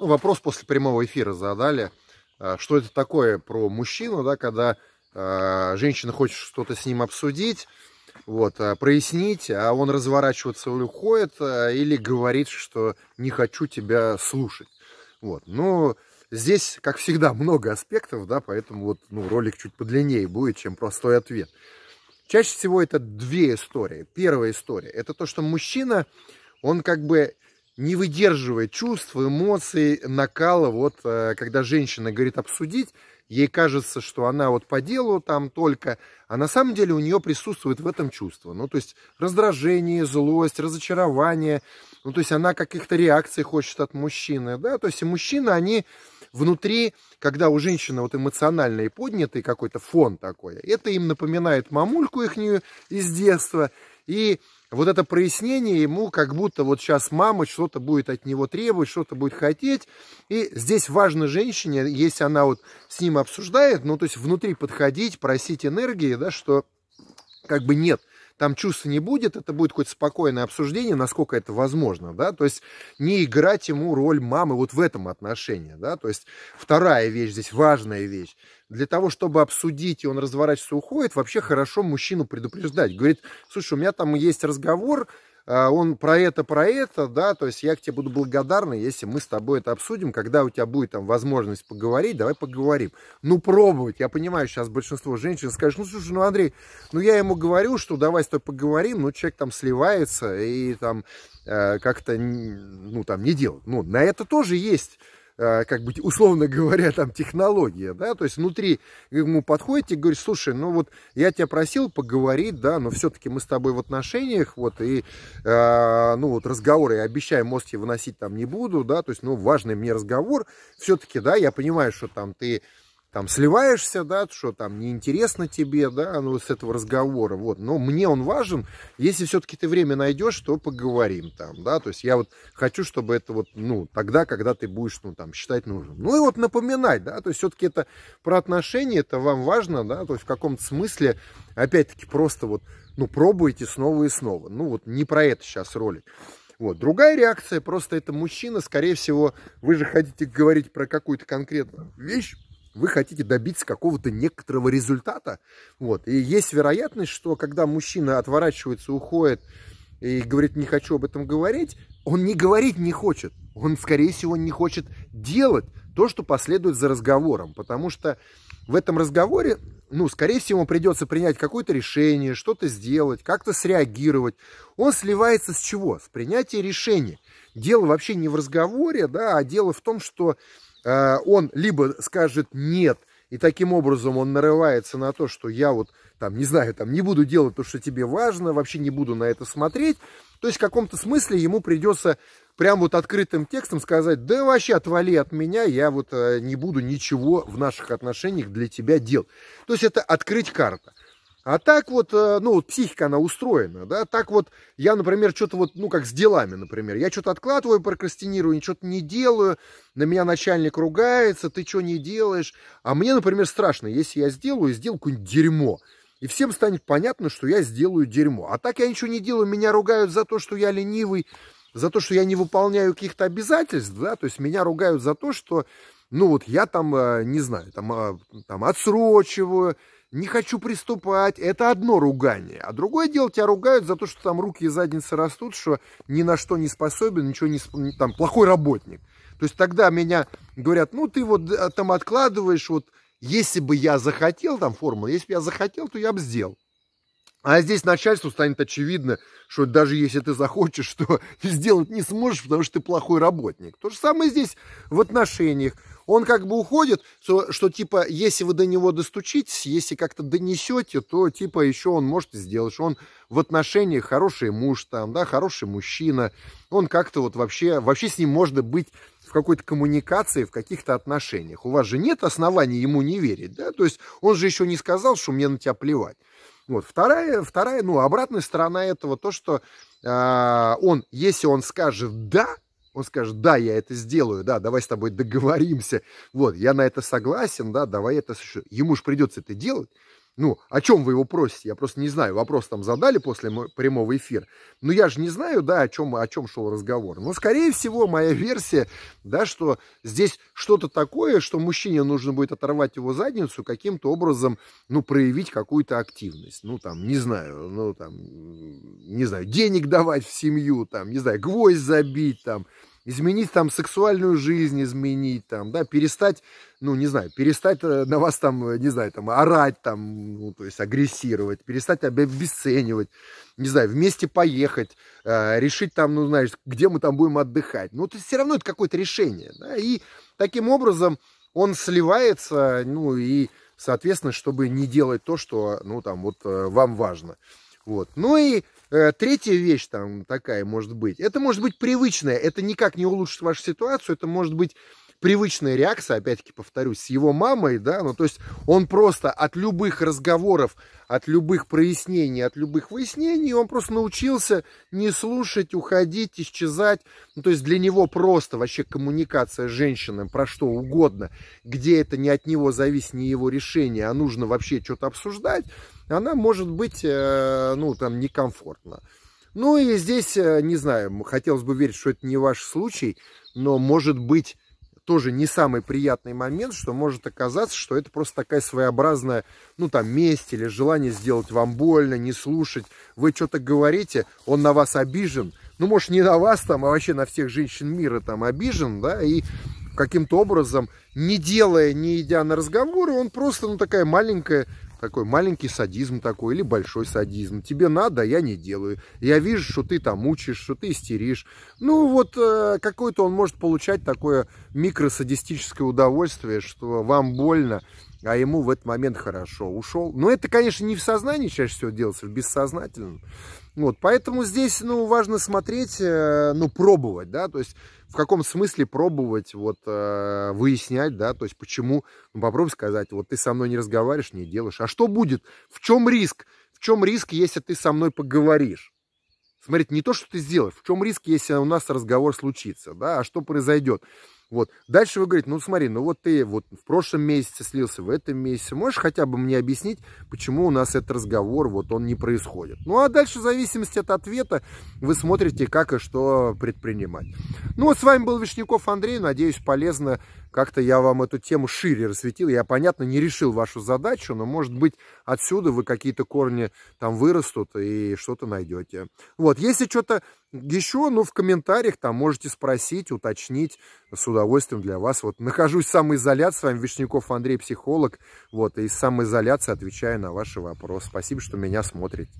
Ну Вопрос после прямого эфира задали. А, что это такое про мужчину, да, когда э, женщина хочет что-то с ним обсудить, вот, а, прояснить, а он разворачиваться и уходит, или говорит, что не хочу тебя слушать. Вот. Ну, здесь, как всегда, много аспектов, да, поэтому вот, ну, ролик чуть подлиннее будет, чем простой ответ. Чаще всего это две истории. Первая история – это то, что мужчина, он как бы не выдерживает чувств, эмоций, накала. Вот э, когда женщина говорит обсудить, ей кажется, что она вот по делу там только, а на самом деле у нее присутствует в этом чувство. Ну, то есть раздражение, злость, разочарование. Ну, то есть она каких-то реакций хочет от мужчины, да. То есть и мужчины, они внутри, когда у женщины вот эмоционально и поднятый какой-то фон такой, это им напоминает мамульку ихнюю из детства, и вот это прояснение ему, как будто вот сейчас мама что-то будет от него требовать, что-то будет хотеть. И здесь важно женщине, если она вот с ним обсуждает, ну, то есть внутри подходить, просить энергии, да, что как бы нет, там чувства не будет, это будет какое-то спокойное обсуждение, насколько это возможно, да, то есть не играть ему роль мамы вот в этом отношении, да, то есть вторая вещь здесь, важная вещь, для того, чтобы обсудить, и он разворачивается, уходит, вообще хорошо мужчину предупреждать. Говорит, слушай, у меня там есть разговор, а, он про это, про это, да, то есть я к тебе буду благодарна, если мы с тобой это обсудим, когда у тебя будет там возможность поговорить, давай поговорим. Ну, пробовать, я понимаю, сейчас большинство женщин скажет, ну, слушай, ну, Андрей, ну, я ему говорю, что давай с тобой поговорим, но человек там сливается и там э, как-то, ну, там не делает. Ну, на это тоже есть Э, как бы условно говоря, там технология, да, то есть внутри ему подходите и слушай, ну вот я тебя просил поговорить, да, но все-таки мы с тобой в отношениях, вот, и, э, ну вот разговоры, я обещаю, мозг выносить там не буду, да, то есть, ну, важный мне разговор, все-таки, да, я понимаю, что там ты там сливаешься, да, что там неинтересно тебе, да, ну, с этого разговора, вот, но мне он важен, если все-таки ты время найдешь, то поговорим там, да, то есть я вот хочу, чтобы это вот, ну, тогда, когда ты будешь, ну, там, считать нужным. Ну, и вот напоминать, да, то есть все-таки это про отношения, это вам важно, да, то есть в каком-то смысле, опять-таки, просто вот, ну, пробуйте снова и снова, ну, вот не про это сейчас ролик. Вот. Другая реакция, просто это мужчина, скорее всего, вы же хотите говорить про какую-то конкретную вещь, вы хотите добиться какого-то некоторого результата. Вот. И есть вероятность, что когда мужчина отворачивается, уходит и говорит, не хочу об этом говорить, он не говорить не хочет. Он, скорее всего, не хочет делать то, что последует за разговором. Потому что в этом разговоре, ну, скорее всего, придется принять какое-то решение, что-то сделать, как-то среагировать. Он сливается с чего? С принятия решения. Дело вообще не в разговоре, да, а дело в том, что Э, он либо скажет нет, и таким образом он нарывается на то, что я вот там, не знаю, там не буду делать то, что тебе важно, вообще не буду на это смотреть. То есть в каком-то смысле ему придется прям вот открытым текстом сказать, да вообще отвали от меня, я вот э, не буду ничего в наших отношениях для тебя делать. То есть это открыть карту а так вот, э, ну, вот психика, она устроена, да, так вот я, например, что-то вот, ну, как с делами, например, я что-то откладываю, прокрастинирую, ничего то не делаю, на меня начальник ругается, ты что не делаешь, а мне, например, страшно, если я сделаю, сделаю какое-нибудь дерьмо, и всем станет понятно, что я сделаю дерьмо. А так я ничего не делаю, меня ругают за то, что я ленивый, за то, что я не выполняю каких-то обязательств, да, то есть меня ругают за то, что, ну, вот я там, э, не знаю, там, э, там отсрочиваю, не хочу приступать, это одно ругание. А другое дело, тебя ругают за то, что там руки и задницы растут, что ни на что не способен, ничего не, там, плохой работник. То есть тогда меня говорят, ну ты вот э, там откладываешь, вот если бы я захотел, там формула, если бы я захотел, то я бы сделал. А здесь начальству станет очевидно, что даже если ты захочешь, что сделать не сможешь, потому что ты плохой работник. То же самое здесь в отношениях. Он как бы уходит, что, что типа, если вы до него достучитесь, если как-то донесете, то типа еще он может сделать, что он в отношениях хороший муж там, да, хороший мужчина. Он как-то вот вообще, вообще с ним можно быть в какой-то коммуникации, в каких-то отношениях. У вас же нет оснований ему не верить, да? То есть он же еще не сказал, что мне на тебя плевать. Вот. Вторая, вторая, ну, обратная сторона этого, то, что э, он, если он скажет «да», он скажет, да, я это сделаю, да, давай с тобой договоримся, вот, я на это согласен, да, давай это... Ему же придется это делать, ну, о чем вы его просите? Я просто не знаю. Вопрос там задали после прямого эфира. Но ну, я же не знаю, да, о чем, о чем шел разговор. Но, скорее всего, моя версия, да, что здесь что-то такое, что мужчине нужно будет оторвать его задницу, каким-то образом, ну, проявить какую-то активность. Ну, там, не знаю, ну, там, не знаю, денег давать в семью, там, не знаю, гвоздь забить, там, изменить там сексуальную жизнь, изменить там, да, перестать, ну, не знаю, перестать э, на вас там, э, не знаю, там, орать там, ну, то есть агрессировать, перестать обесценивать, не знаю, вместе поехать, э, решить там, ну, знаешь, где мы там будем отдыхать. Ну, то есть все равно это какое-то решение, да, и таким образом он сливается, ну, и, соответственно, чтобы не делать то, что, ну, там, вот э, вам важно. Вот. Ну и Э, третья вещь там такая может быть. Это может быть привычная, это никак не улучшит вашу ситуацию, это может быть привычная реакция, опять-таки повторюсь, с его мамой, да, ну то есть он просто от любых разговоров, от любых прояснений, от любых выяснений, он просто научился не слушать, уходить, исчезать. Ну, то есть для него просто вообще коммуникация с женщиной про что угодно, где это не от него зависит, не его решение, а нужно вообще что-то обсуждать, она может быть, э, ну, там, некомфортна. Ну и здесь, э, не знаю, хотелось бы верить, что это не ваш случай, но, может быть, тоже не самый приятный момент, что может оказаться, что это просто такая своеобразная, ну там, месть или желание сделать вам больно, не слушать. Вы что-то говорите, он на вас обижен. Ну, может, не на вас там, а вообще на всех женщин мира там обижен, да, и каким-то образом, не делая, не идя на разговоры, он просто, ну, такая маленькая такой маленький садизм такой или большой садизм. Тебе надо, а я не делаю. Я вижу, что ты там мучаешь что ты истеришь. Ну вот э, какой-то он может получать такое микросадистическое удовольствие, что вам больно, а ему в этот момент хорошо ушел. Но это, конечно, не в сознании чаще всего делается, в бессознательном. Вот, поэтому здесь, ну, важно смотреть, э, ну, пробовать, да, то есть в каком смысле пробовать, вот, э, выяснять, да, то есть почему, ну, попробуй сказать, вот ты со мной не разговариваешь, не делаешь, а что будет, в чем риск, в чем риск, если ты со мной поговоришь? Смотрите, не то, что ты сделаешь, в чем риск, если у нас разговор случится, да, а что произойдет? Вот. Дальше вы говорите, ну смотри, ну вот ты вот в прошлом месяце слился, в этом месяце. Можешь хотя бы мне объяснить, почему у нас этот разговор, вот он не происходит? Ну а дальше в зависимости от ответа вы смотрите, как и что предпринимать. Ну вот с вами был Вишняков Андрей. Надеюсь, полезно как-то я вам эту тему шире рассветил. Я, понятно, не решил вашу задачу, но, может быть, отсюда вы какие-то корни там вырастут и что-то найдете. Вот, если что-то еще, ну, в комментариях там можете спросить, уточнить. С удовольствием для вас. Вот нахожусь в самоизоляции. С вами Вишняков Андрей, психолог. Вот, и из самоизоляции отвечаю на ваши вопросы. Спасибо, что меня смотрите.